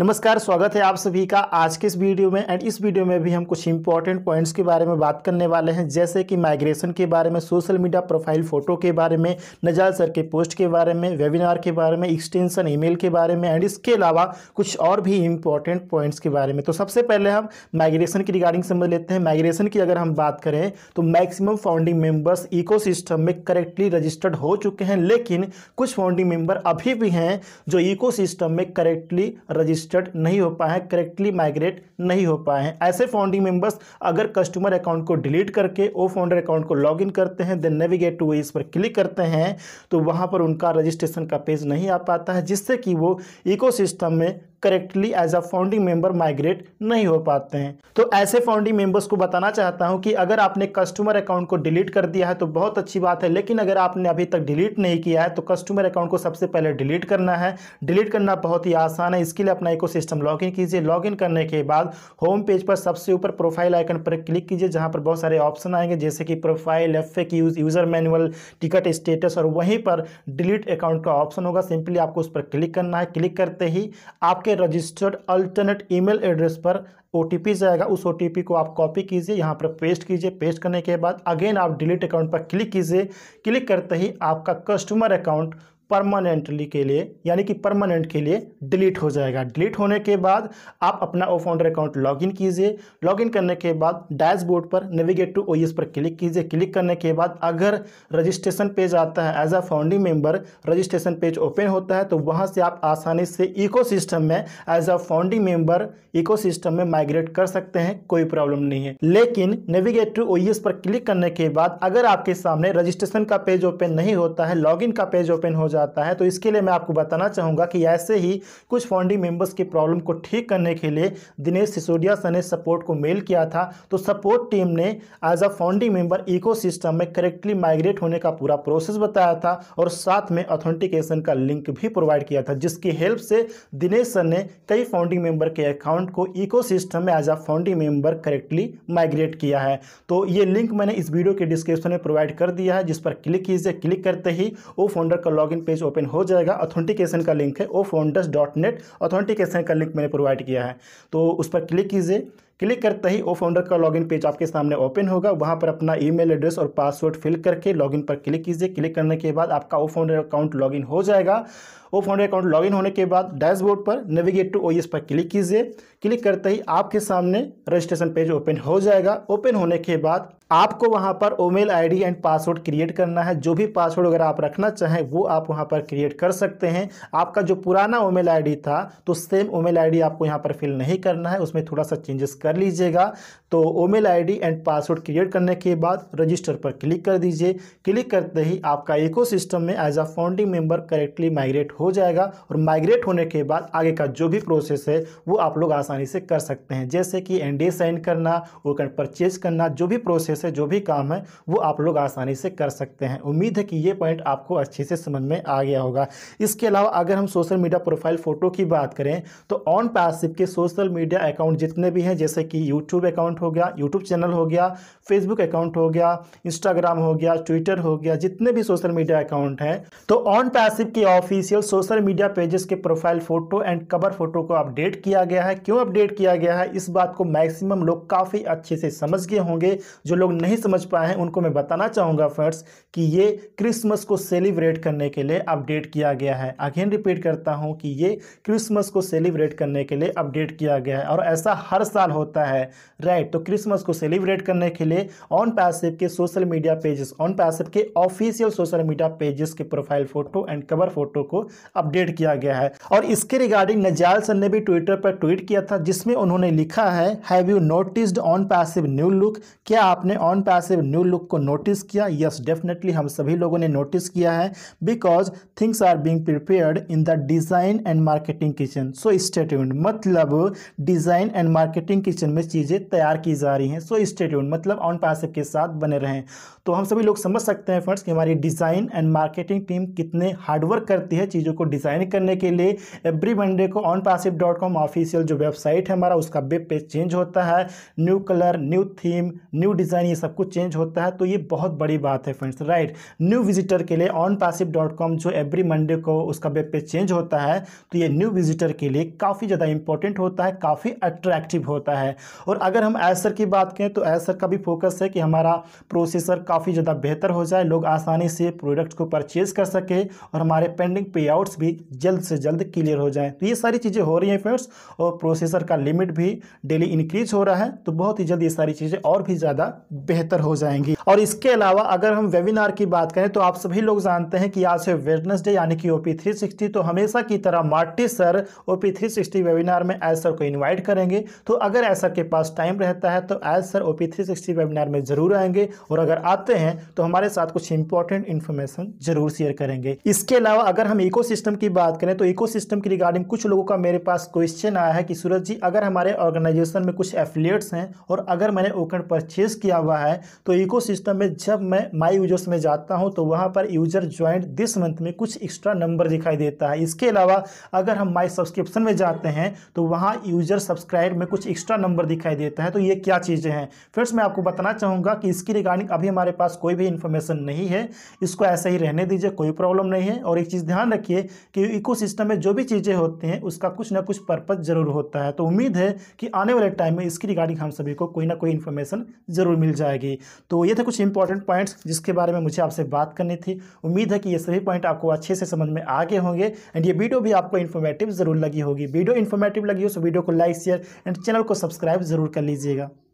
नमस्कार स्वागत है आप सभी का आज के इस वीडियो में एंड इस वीडियो में भी हम कुछ इंपॉर्टेंट पॉइंट्स के बारे में बात करने वाले हैं जैसे कि माइग्रेशन के बारे में सोशल मीडिया प्रोफाइल फ़ोटो के बारे में नजाल सर के पोस्ट के बारे में वेबिनार के बारे में एक्सटेंशन ईमेल के बारे में एंड इसके अलावा कुछ और भी इंपॉर्टेंट पॉइंट्स के बारे में तो सबसे पहले हम माइग्रेशन की रिगार्डिंग समझ लेते हैं माइग्रेशन की अगर हम बात करें तो मैक्सिमम फाउंडिंग मेम्बर्स इको में करेक्टली रजिस्टर्ड हो चुके हैं लेकिन कुछ फाउंडिंग मेम्बर अभी भी हैं जो इको में करेक्टली रजिस्टर रजिस्टर्ड नहीं हो पाए हैं करेक्टली माइग्रेट नहीं हो पाए हैं ऐसे फाउंडिंग मेंबर्स अगर कस्टमर अकाउंट को डिलीट करके ओ फाउंडर अकाउंट को लॉग इन करते हैं देन नेविगेट टू इस पर क्लिक करते हैं तो वहाँ पर उनका रजिस्ट्रेशन का पेज नहीं आ पाता है जिससे कि वो इकोसिस्टम में correctly as a founding member migrate नहीं हो पाते हैं तो ऐसे फाउंडिंग मेंबर्स को बताना चाहता हूं कि अगर आपने कस्टमर अकाउंट को डिलीट कर दिया है तो बहुत अच्छी बात है लेकिन अगर आपने अभी तक डिलीट नहीं किया है तो कस्टमर अकाउंट को सबसे पहले डिलीट करना है डिलीट करना बहुत ही आसान है इसके लिए अपना इको सिस्टम इन कीजिए इन करने के बाद होम पेज पर सबसे ऊपर प्रोफाइल आइकन पर क्लिक कीजिए जहाँ पर बहुत सारे ऑप्शन आएंगे जैसे कि profile F use user manual ticket status और वहीं पर डिलीट अकाउंट का ऑप्शन होगा सिंपली आपको उस पर क्लिक करना है क्लिक करते ही आपके आपके रजिस्टर्ड अल्टरनेट ईमेल एड्रेस पर ओ जाएगा उस ओ को आप कॉपी कीजिए यहाँ पर पेस्ट कीजिए पेस्ट करने के बाद अगेन आप डिलीट अकाउंट पर क्लिक कीजिए क्लिक करते ही आपका कस्टमर अकाउंट परमानेंटली के लिए यानी कि परमानेंट के लिए डिलीट हो जाएगा डिलीट होने के बाद आप अपना ओ फाउंडर अकाउंट लॉगिन कीजिए लॉगिन करने के बाद डैशबोर्ड पर नेविगेट टू ओएस पर क्लिक कीजिए क्लिक करने के बाद अगर रजिस्ट्रेशन पेज आता है as a founding member registration page open होता है तो वहाँ से आप आसानी से इको में as a founding member eco में माइग्रेट कर सकते हैं कोई प्रॉब्लम नहीं है लेकिन नेविगेट टू ओएस पर क्लिक करने के बाद अगर आपके सामने रजिस्ट्रेशन का पेज ओपन नहीं होता है लॉग का पेज ओपन हो जाए जाता है तो इसके लिए मैं आपको बताना चाहूँगा कि ऐसे ही कुछ फाउंडिंग मेंबर्स की प्रॉब्लम को ठीक करने के लिए दिनेश सिसोदिया सर ने सपोर्ट को मेल किया था तो सपोर्ट टीम ने as a founding member eco में करेक्टली माइग्रेट होने का पूरा प्रोसेस बताया था और साथ में ऑथेंटिकेशन का लिंक भी प्रोवाइड किया था जिसकी हेल्प से दिनेश सर ने कई फाउंडिंग मेंबर के अकाउंट को इको में as a founding member correctly migrate किया है तो ये लिंक मैंने इस वीडियो के डिस्क्रिप्शन में प्रोवाइड कर दिया है जिस पर क्लिक कीजिए क्लिक करते ही वो फाउंडर का लॉग पेज ओपन हो जाएगा ऑथेंटिकेशन का लिंक है O founders dot net authentication का लिंक मैंने प्रोवाइड किया है तो उस पर क्लिक कीजिए क्लिक करते ही ओ फाउंडर का लॉगिन पेज आपके सामने ओपन होगा वहाँ पर अपना ईमेल एड्रेस और पासवर्ड फिल करके लॉगिन पर क्लिक कीजिए क्लिक करने के बाद आपका ओ फाउंडर अकाउंट लॉगिन हो जाएगा ओ फाउंडर अकाउंट लॉगिन होने के बाद डैशबोर्ड पर नेविगेट टू ओ पर क्लिक कीजिए क्लिक करते ही आपके सामने रजिस्ट्रेशन पेज ओपन हो जाएगा ओपन होने के बाद आपको वहाँ पर email ID and password create करना है जो भी पासवर्ड अगर आप रखना चाहें वो आप वहाँ पर क्रिएट कर सकते हैं आपका जो पुराना ओमेल आईडी था तो सेम ओमेल आईडी आपको यहाँ पर फिल नहीं करना है उसमें थोड़ा सा चेंजेस कर कर लीजिएगा तो email ID and password create करने के बाद रजिस्टर पर क्लिक कर दीजिए क्लिक करते ही आपका इकोसिस्टम में as a founding member correctly migrate हो जाएगा और माइग्रेट होने के बाद आगे का जो भी प्रोसेस है वो आप लोग आसानी से कर सकते हैं जैसे कि एनडीए साइन करना वर्कन परचेज करना जो भी प्रोसेस है जो भी काम है वो आप लोग आसानी से कर सकते हैं उम्मीद है कि ये पॉइंट आपको अच्छे से समझ में आ गया होगा इसके अलावा अगर हम सोशल मीडिया प्रोफाइल फ़ोटो की बात करें तो ऑन पैसिव के सोशल मीडिया अकाउंट जितने भी हैं जैसे कि यूट्यूब अकाउंट अकाउंट हो गया यूट्यूब चैनल हो गया फेसबुक अकाउंट हो गया इंस्टाग्राम हो गया ट्विटर हो गया जितने भी सोशल मीडिया अकाउंट हैं तो ऑन पैसिव के ऑफिशियल सोशल मीडिया पेजेस के profile photo and cover photo को अपडेट किया गया है क्यों अपडेट किया गया है इस बात को मैक्सिमम लोग काफ़ी अच्छे से समझ गए होंगे जो लोग नहीं समझ पाए हैं उनको मैं बताना चाहूँगा फ्रेंड्स कि ये क्रिसमस को सेलिब्रेट करने के लिए अपडेट किया गया है अगेन रिपीट करता हूँ कि ये क्रिसमस को सेलिब्रेट करने के लिए अपडेट किया गया है और ऐसा हर साल होता है राइट तो क्रिसमस को सेलिब्रेट करने के लिए ऑन पैसिव के social media pages on passive के ऑफिशियल सोशल मीडिया पेजेस के profile photo and cover photo को अपडेट किया गया है और इसके रिगार्डिंग नजाल सन ने भी ट्विटर पर ट्वीट किया था जिसमें उन्होंने लिखा है have you notice on passive new look क्या आपने ऑन पैसिव न्यू लुक को नोटिस किया यस yes, डेफिनेटली हम सभी लोगों ने नोटिस किया है because things are being prepared in the design and marketing kitchen so stay मतलब डिज़ाइन एंड मार्केटिंग किचन में चीज़ें तैयार तैयार की जा रही हैं सो स्टेट्यून मतलब ऑन पैसिव के साथ बने रहें तो हम सभी लोग समझ सकते हैं फ्रेंड्स कि हमारी डिज़ाइन एंड मार्केटिंग टीम कितने हार्डवर्क करती है चीज़ों को डिज़ाइन करने के लिए एवरी मंडे को on passive dot com official जो वेबसाइट है हमारा उसका वेब पेज चेंज होता है new colour new theme new design ये सब कुछ चेंज होता है तो ये बहुत बड़ी बात है फ्रेंड्स राइट न्यू विजिटर के लिए ऑन पासिव डॉट कॉम जो एवरी मंडे को उसका वेब पेज चेंज होता है तो ये न्यू विजिटर के लिए काफ़ी ज़्यादा इंपॉर्टेंट होता है काफ़ी अट्रैक्टिव होता है और अगर हम एसर की बात करें तो एसर का भी फोकस है कि हमारा प्रोसेसर काफ़ी ज़्यादा बेहतर हो जाए लोग आसानी से प्रोडक्ट को परचेज़ कर सके और हमारे पेंडिंग पे भी जल्द से जल्द क्लियर हो जाएँ तो ये सारी चीज़ें हो रही हैं फ्रेंड्स और प्रोसेसर का लिमिट भी डेली इंक्रीज हो रहा है तो बहुत ही जल्द ये सारी चीज़ें और भी ज़्यादा बेहतर हो जाएंगी और इसके अलावा अगर हम वेबिनार की बात करें तो आप सभी लोग जानते हैं कि आज से वेडनेसडे यानी कि ओ थ्री तो हमेशा की तरह Marty sir O three webinar में एसर को इन्वाइट करेंगे तो अगर एसर के पास टाइम रहता रहता है तो एज सर ओ पी वेबिनार में जरूर आएंगे और अगर आते हैं तो हमारे साथ कुछ इंपॉर्टेंट इन्फॉर्मेशन जरूर शेयर करेंगे इसके अलावा अगर हम इको की बात करें तो इको की रिगार्डिंग कुछ लोगों का मेरे पास क्वेश्चन आया है कि सूरज जी अगर हमारे ऑर्गेनाइजेशन में कुछ एफिलियट्स हैं और अगर मैंने ओकन परचेज किया हुआ है तो इको में जब मैं माई यूजर्स में जाता हूँ तो वहाँ पर यूजर ज्वाइंट दिस मंथ में कुछ एक्स्ट्रा नंबर दिखाई देता है इसके अलावा अगर हम माई सब्सक्रिप्शन में जाते हैं तो वहाँ यूजर सब्सक्राइब में कुछ एक्स्ट्रा नंबर दिखाई देता है तो ये क्या चीज़ें हैं फ्रेंड्स मैं आपको बताना चाहूँगा कि इसकी रिगार्डिंग अभी हमारे पास कोई भी इन्फॉर्मेशन नहीं है इसको ऐसे ही रहने दीजिए कोई प्रॉब्लम नहीं है और एक चीज़ ध्यान रखिए कि इको में जो भी चीज़ें होती हैं उसका कुछ ना कुछ पर्पज़ ज़रूर होता है तो उम्मीद है कि आने वाले टाइम में इसकी रिगार्डिंग हम सभी को कोई ना कोई इन्फॉर्मेशन ज़रूर मिल जाएगी तो ये थे कुछ इंपॉर्टेंट पॉइंट्स जिसके बारे में मुझे आपसे बात करनी थी उम्मीद है कि ये सभी पॉइंट आपको अच्छे से समझ में आगे होंगे एंड ये वीडियो भी आपको इन्फॉर्मेटिव ज़रूर लगी होगी वीडियो इन्फॉर्मेटिव लगी हो तो वीडियो को लाइक शेयर एंड चैनल को सब्सक्राइब जरूर कर लीजिएगा जाएगा